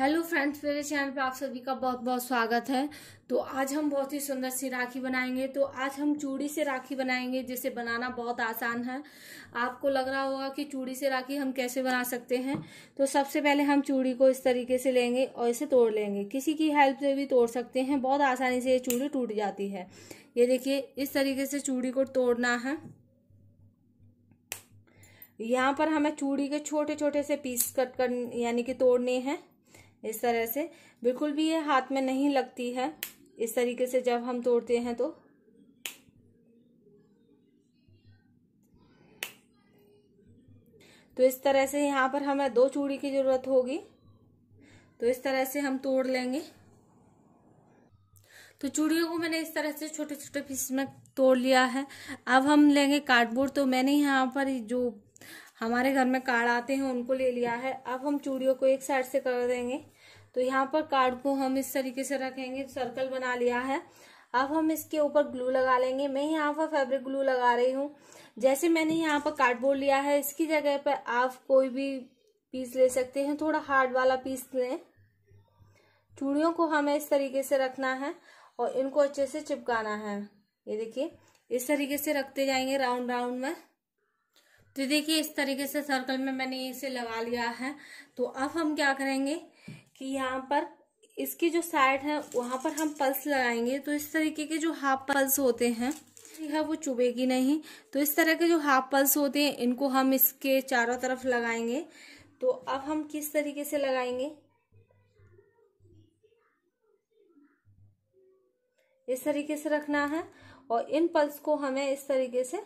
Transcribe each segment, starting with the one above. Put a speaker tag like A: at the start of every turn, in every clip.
A: hello friends मेरे channel पे आप सभी का बहुत बहुत स्वागत है तो आज हम बहुत ही सुंदर सी राखी बनाएंगे तो आज हम चूड़ी से राखी बनाएंगे जिसे बनाना बहुत आसान है आपको लग रहा होगा कि चूड़ी से राखी हम कैसे बना सकते हैं तो सबसे पहले हम चूड़ी को इस तरीके से लेंगे और इसे तोड़ लेंगे किसी की हेल्प से भी तोड़ सकते हैं बहुत आसानी से ये चूड़ी टूट जाती है ये देखिए इस तरीके से चूड़ी को तोड़ना है यहाँ पर हमें चूड़ी के छोटे छोटे से पीस कट कर यानी कि तोड़ने हैं इस तरह से बिल्कुल भी ये हाथ में नहीं लगती है इस तरीके से जब हम तोड़ते हैं तो तो इस तरह से यहाँ पर हमें दो चूड़ी की ज़रूरत होगी तो इस तरह से हम तोड़ लेंगे तो चूड़ियों को मैंने इस तरह से छोटे छोटे पीस में तोड़ लिया है अब हम लेंगे कार्डबोर्ड तो मैंने यहाँ पर जो हमारे घर में कार्ड आते हैं उनको ले लिया है अब हम चूड़ियों को एक साइड से कर देंगे तो यहाँ पर कार्ड को हम इस तरीके से रखेंगे सर्कल बना लिया है अब हम इसके ऊपर ग्लू लगा लेंगे मैं यहाँ पर फैब्रिक ग्लू लगा रही हूँ जैसे मैंने यहाँ पर कार्डबोर्ड लिया है इसकी जगह पर आप कोई भी पीस ले सकते हैं थोड़ा हार्ड वाला पीस लें चूड़ियों को हमें इस तरीके से रखना है और इनको अच्छे से चिपकाना है ये देखिए इस तरीके से रखते जाएंगे राउंड राउंड में तो देखिए इस तरीके से सर्कल में मैंने इसे लगा लिया है तो अब हम क्या करेंगे कि यहाँ पर इसकी जो साइड है वहाँ पर हम पल्स लगाएंगे तो इस तरीके के जो हाफ पल्स होते हैं है वो चुभेगी नहीं तो इस तरह के जो हाफ पल्स होते हैं इनको हम इसके चारों तरफ लगाएंगे तो अब हम किस तरीके से लगाएंगे इस तरीके से रखना है और इन पल्स को हमें इस तरीके से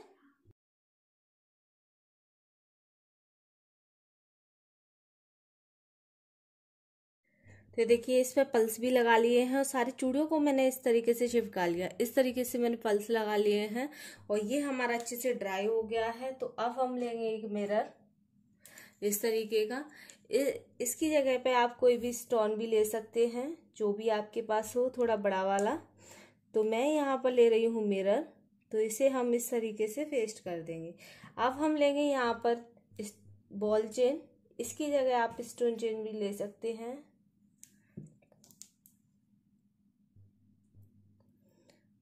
A: तो देखिए इस पर पल्स भी लगा लिए हैं और सारी चूड़ियों को मैंने इस तरीके से चिपका लिया इस तरीके से मैंने पल्स लगा लिए हैं और ये हमारा अच्छे से ड्राई हो गया है तो अब हम लेंगे एक मिरर इस तरीके का इसकी जगह पे आप कोई भी स्टोन भी ले सकते हैं जो भी आपके पास हो थोड़ा बड़ा वाला तो मैं यहाँ पर ले रही हूँ मिरर तो इसे हम इस तरीके से फेस्ट कर देंगे अब हम लेंगे यहाँ पर इस बॉल चेन इसकी जगह आप स्टोन चेन भी ले सकते हैं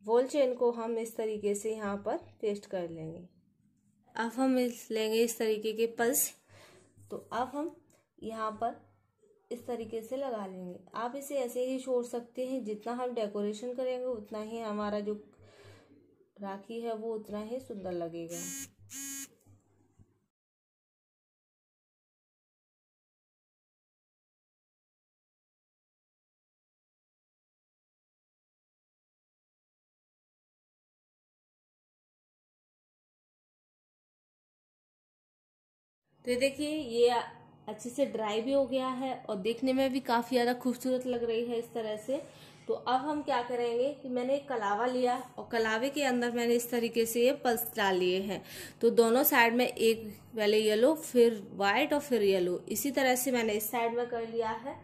A: वोल चेन को हम इस तरीके से यहाँ पर पेस्ट कर लेंगे अब हम इस लेंगे इस तरीके के पल्स तो अब हम यहाँ पर इस तरीके से लगा लेंगे आप इसे ऐसे ही छोड़ सकते हैं जितना हम डेकोरेशन करेंगे उतना ही हमारा जो राखी है वो उतना ही सुंदर लगेगा तो ये देखिए ये अच्छे से ड्राई भी हो गया है और देखने में भी काफ़ी ज़्यादा खूबसूरत लग रही है इस तरह से तो अब हम क्या करेंगे कि मैंने एक कलावा लिया और कलावे के अंदर मैंने इस तरीके से ये पल्स डाल लिए हैं तो दोनों साइड में एक पहले येलो फिर वाइट और फिर येलो इसी तरह से मैंने इस साइड में कर लिया है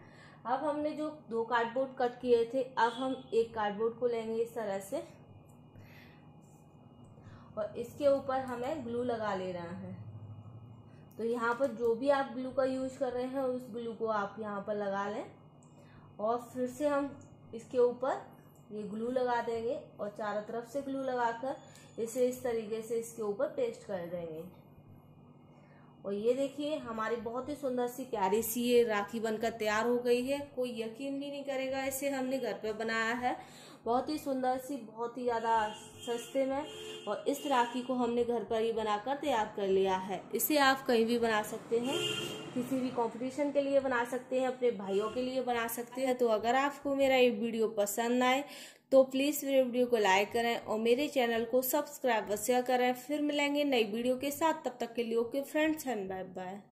A: अब हमने जो दो कार्डबोर्ड कट किए थे अब हम एक कार्डबोर्ड को लेंगे इस तरह से और इसके ऊपर हमें ग्लू लगा लेना है तो यहाँ पर जो भी आप ग्लू का यूज कर रहे हैं उस ग्लू को आप यहाँ पर लगा लें और फिर से हम इसके ऊपर ये ग्लू लगा देंगे और चारों तरफ से ग्लू लगाकर इसे इस तरीके से इसके ऊपर पेस्ट कर देंगे और ये देखिए हमारी बहुत ही सुंदर सी प्यारी सी ये राखी बनकर तैयार हो गई है कोई यकीन भी नहीं करेगा इसे हमने घर पे बनाया है बहुत ही सुंदर सी बहुत ही ज़्यादा सस्ते में और इस राखी को हमने घर पर ही बनाकर तैयार कर लिया है इसे आप कहीं भी बना सकते हैं किसी भी कंपटीशन के लिए बना सकते हैं अपने भाइयों के लिए बना सकते हैं तो अगर आपको मेरा ये वीडियो पसंद आए तो प्लीज़ मेरे वीडियो को लाइक करें और मेरे चैनल को सब्सक्राइब व करें फिर मिलेंगे नई वीडियो के साथ तब तक के लिए okay friends and bye bye